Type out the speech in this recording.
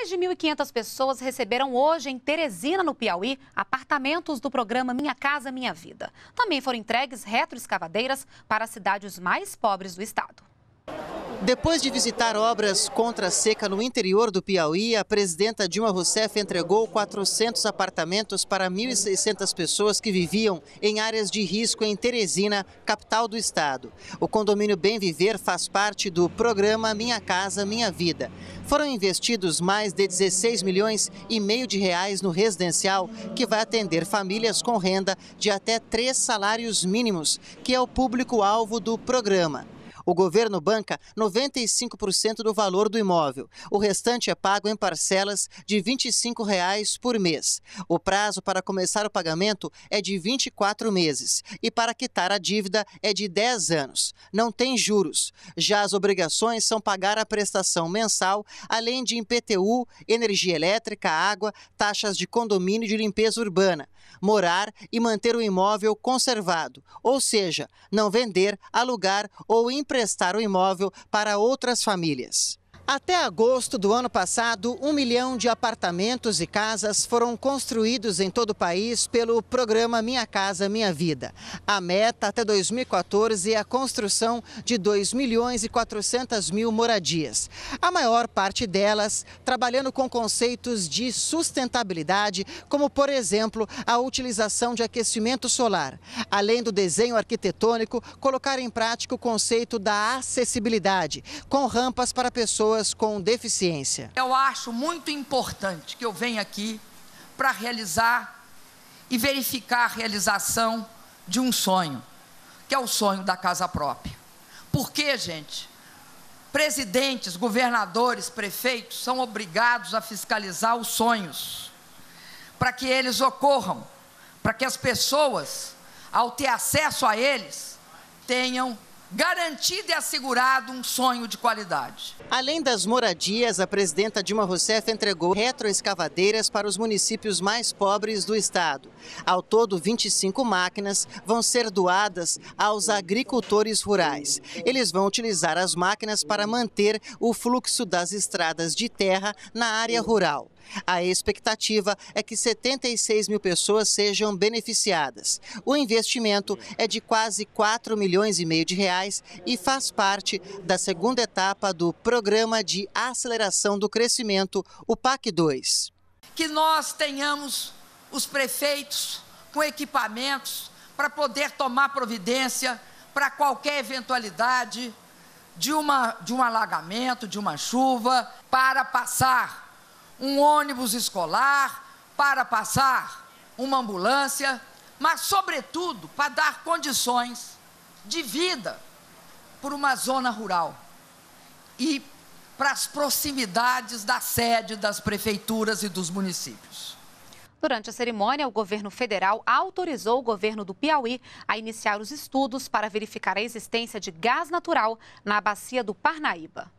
Mais de 1.500 pessoas receberam hoje em Teresina, no Piauí, apartamentos do programa Minha Casa Minha Vida. Também foram entregues retroescavadeiras para as cidades mais pobres do estado. Depois de visitar obras contra a seca no interior do Piauí, a presidenta Dilma Rousseff entregou 400 apartamentos para 1.600 pessoas que viviam em áreas de risco em Teresina, capital do estado. O condomínio Bem Viver faz parte do programa Minha Casa Minha Vida. Foram investidos mais de 16 milhões e meio de reais no residencial, que vai atender famílias com renda de até três salários mínimos, que é o público-alvo do programa. O governo banca 95% do valor do imóvel. O restante é pago em parcelas de R$ 25 reais por mês. O prazo para começar o pagamento é de 24 meses e para quitar a dívida é de 10 anos. Não tem juros. Já as obrigações são pagar a prestação mensal, além de IPTU, energia elétrica, água, taxas de condomínio e de limpeza urbana, morar e manter o imóvel conservado, ou seja, não vender, alugar ou emprestar emprestar o imóvel para outras famílias. Até agosto do ano passado, um milhão de apartamentos e casas foram construídos em todo o país pelo programa Minha Casa Minha Vida. A meta até 2014 é a construção de 2 milhões e 400 mil moradias. A maior parte delas trabalhando com conceitos de sustentabilidade, como, por exemplo, a utilização de aquecimento solar. Além do desenho arquitetônico, colocar em prática o conceito da acessibilidade, com rampas para pessoas pessoas com deficiência. Eu acho muito importante que eu venha aqui para realizar e verificar a realização de um sonho, que é o sonho da casa própria. Por que, gente? Presidentes, governadores, prefeitos são obrigados a fiscalizar os sonhos para que eles ocorram, para que as pessoas, ao ter acesso a eles, tenham garantido e assegurado um sonho de qualidade. Além das moradias, a presidenta Dilma Rousseff entregou retroescavadeiras para os municípios mais pobres do estado. Ao todo, 25 máquinas vão ser doadas aos agricultores rurais. Eles vão utilizar as máquinas para manter o fluxo das estradas de terra na área rural. A expectativa é que 76 mil pessoas sejam beneficiadas. O investimento é de quase 4 milhões e meio de reais reais e faz parte da segunda etapa do Programa de Aceleração do Crescimento, o PAC 2. Que nós tenhamos os prefeitos com equipamentos para poder tomar providência para qualquer eventualidade de, uma, de um alagamento, de uma chuva, para passar um ônibus escolar, para passar uma ambulância, mas, sobretudo, para dar condições de vida por uma zona rural e para as proximidades da sede das prefeituras e dos municípios. Durante a cerimônia, o governo federal autorizou o governo do Piauí a iniciar os estudos para verificar a existência de gás natural na bacia do Parnaíba.